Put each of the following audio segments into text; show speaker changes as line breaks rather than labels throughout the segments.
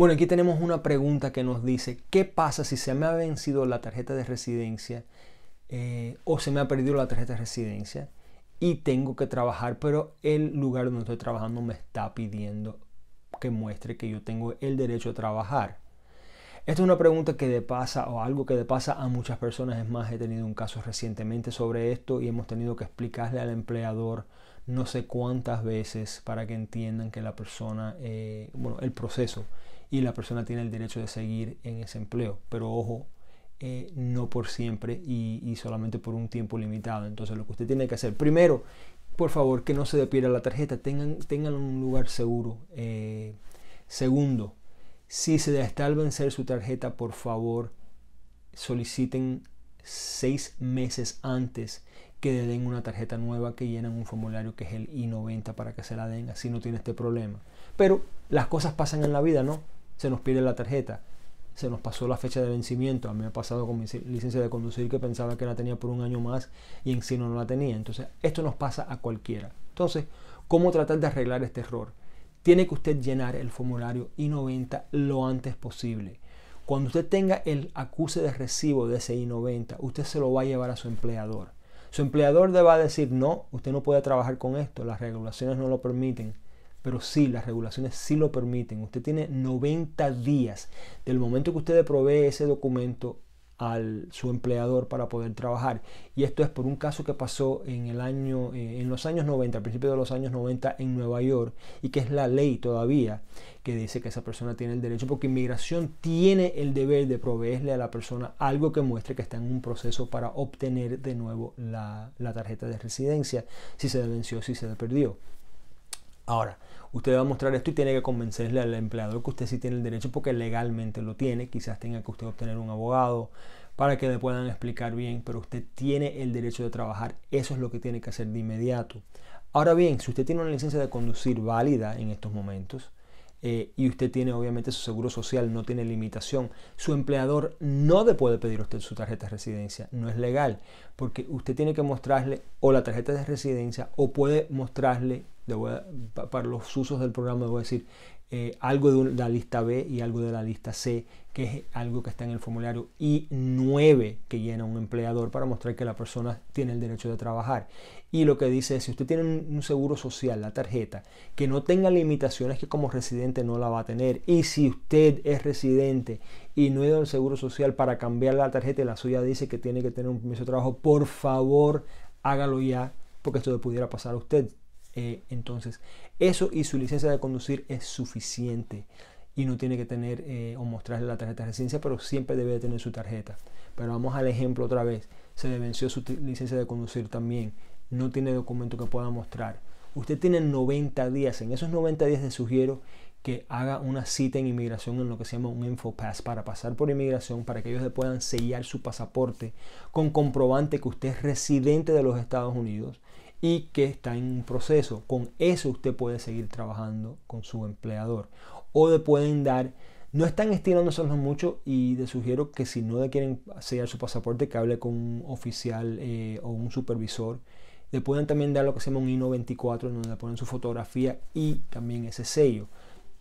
Bueno, aquí tenemos una pregunta que nos dice, ¿qué pasa si se me ha vencido la tarjeta de residencia eh, o se me ha perdido la tarjeta de residencia y tengo que trabajar, pero el lugar donde estoy trabajando me está pidiendo que muestre que yo tengo el derecho a trabajar? Esta es una pregunta que de pasa o algo que de pasa a muchas personas. Es más, he tenido un caso recientemente sobre esto y hemos tenido que explicarle al empleador no sé cuántas veces para que entiendan que la persona, eh, bueno, el proceso y la persona tiene el derecho de seguir en ese empleo. Pero ojo, eh, no por siempre y, solamente por un tiempo limitado. Entonces lo que usted tiene que hacer, primero, por favor, que no se pierda la tarjeta, tengan, tengan un lugar seguro. Eh, segundo, si se está al vencer su tarjeta, por favor, soliciten seis meses antes que le den una tarjeta nueva que llenen un formulario que es el I90 para que se la den, así no tiene este problema. Pero las cosas pasan en la vida, ¿no? se nos pierde la tarjeta, se nos pasó la fecha de vencimiento. A mí me ha pasado con mi licencia de conducir que pensaba que la tenía por un año más y en sí no la tenía. Entonces, esto nos pasa a cualquiera. Entonces, ¿cómo tratar de arreglar este error? Tiene que usted llenar el formulario I-90 lo antes posible. Cuando usted tenga el acuse de recibo de ese I-90, usted se lo va a llevar a su empleador. Su empleador le va a decir, no, usted no puede trabajar con esto, las regulaciones no lo permiten. Pero sí, las regulaciones sí lo permiten. Usted tiene 90 días del momento que usted provee ese documento a su empleador para poder trabajar. Y esto es por un caso que pasó en, el año, eh, en los años 90, al principio de los años 90 en Nueva York, y que es la ley todavía que dice que esa persona tiene el derecho, porque inmigración tiene el deber de proveerle a la persona algo que muestre que está en un proceso para obtener de nuevo la, tarjeta de residencia, si se venció, si se perdió. Ahora, usted va a mostrar esto y tiene que convencerle al empleador que usted sí tiene el derecho porque legalmente lo tiene. Quizás tenga que usted obtener un abogado para que le puedan explicar bien, pero usted tiene el derecho de trabajar. Eso es lo que tiene que hacer de inmediato. Ahora bien, si usted tiene una licencia de conducir válida en estos momentos, eh, y usted tiene obviamente su seguro social, no tiene limitación. Su empleador no le puede pedir a usted su tarjeta de residencia, no es legal, porque usted tiene que mostrarle o la tarjeta de residencia o puede mostrarle para los usos del programa voy a decir eh, algo de la lista B y algo de la lista C, que es algo que está en el formulario I9 que llena un empleador para mostrar que la persona tiene el derecho de trabajar. Y lo que dice es, si usted tiene un seguro social, la tarjeta, que no tenga limitaciones que como residente no la va a tener, y si usted es residente y no es el seguro social para cambiar la tarjeta y la suya dice que tiene que tener un permiso de trabajo, por favor hágalo ya, porque esto le pudiera pasar a usted eh, entonces, eso y su licencia de conducir es suficiente y no tiene que tener eh, o mostrarle la tarjeta de residencia, pero siempre debe tener su tarjeta. Pero vamos al ejemplo otra vez. Se le venció su licencia de conducir también. No tiene documento que pueda mostrar. Usted tiene 90 días. En esos 90 días le sugiero que haga una cita en inmigración en lo que se llama un InfoPass para pasar por inmigración para que ellos le puedan sellar su pasaporte con comprobante que usted es residente de los Estados Unidos y que está en un proceso. Con eso usted puede seguir trabajando con su empleador. O le pueden dar, no están estirándose mucho y le sugiero que si no le quieren sellar su pasaporte, que hable con un oficial eh, o un supervisor. Le pueden también dar lo que se llama un I-94, donde le ponen su fotografía y también ese sello.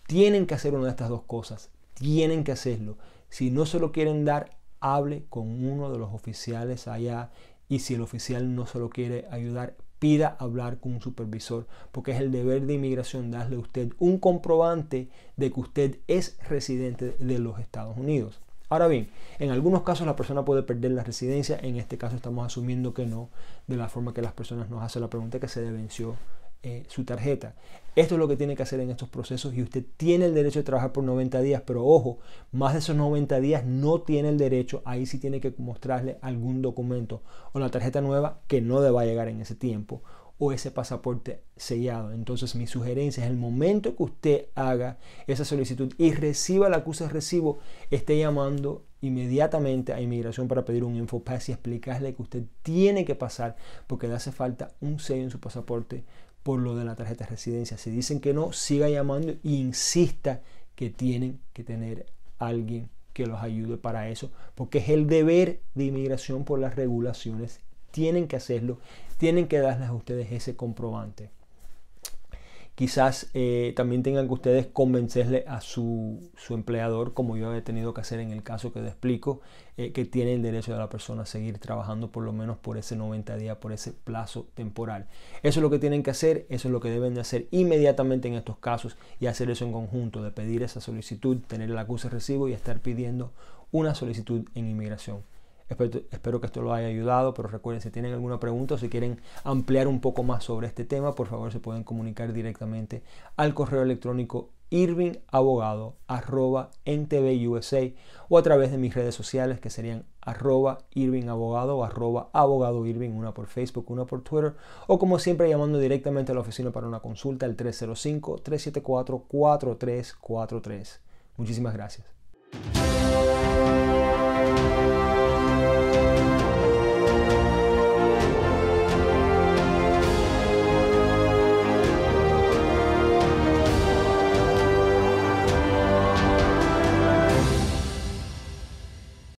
Tienen que hacer una de estas dos cosas. Tienen que hacerlo. Si no se lo quieren dar, hable con uno de los oficiales allá. Y si el oficial no se lo quiere ayudar, pida hablar con un supervisor, porque es el deber de inmigración darle a usted un comprobante de que usted es residente de los Estados Unidos. Ahora bien, en algunos casos la persona puede perder la residencia, en este caso estamos asumiendo que no, de la forma que las personas nos hacen la pregunta que se devenció. Eh, su tarjeta. Esto es lo que tiene que hacer en estos procesos y usted tiene el derecho de trabajar por 90 días, pero ojo, más de esos 90 días no tiene el derecho, ahí sí tiene que mostrarle algún documento o la tarjeta nueva que no le va a llegar en ese tiempo o ese pasaporte sellado. Entonces mi sugerencia es el momento que usted haga esa solicitud y reciba la acusa de recibo, esté llamando inmediatamente a inmigración para pedir un InfoPass y explicarle que usted tiene que pasar porque le hace falta un sello en su pasaporte por lo de la tarjeta de residencia. Si dicen que no, siga llamando e insista que tienen que tener alguien que los ayude para eso, porque es el deber de inmigración por las regulaciones. Tienen que hacerlo, tienen que darles a ustedes ese comprobante quizás eh, también tengan que ustedes convencerle a su, empleador, como yo he tenido que hacer en el caso que te explico, eh, que tiene el derecho de la persona a seguir trabajando por lo menos por ese 90 días, por ese plazo temporal. Eso es lo que tienen que hacer, eso es lo que deben de hacer inmediatamente en estos casos y hacer eso en conjunto, de pedir esa solicitud, tener el acuse recibo y estar pidiendo una solicitud en inmigración. Espero, que esto lo haya ayudado, pero recuerden, si tienen alguna pregunta o si quieren ampliar un poco más sobre este tema, por favor se pueden comunicar directamente al correo electrónico irvingabogado.ntvusa o a través de mis redes sociales que serían arroba irvingabogado o arroba abogado una por Facebook, una por Twitter, o como siempre llamando directamente a la oficina para una consulta al 305-374-4343. Muchísimas gracias.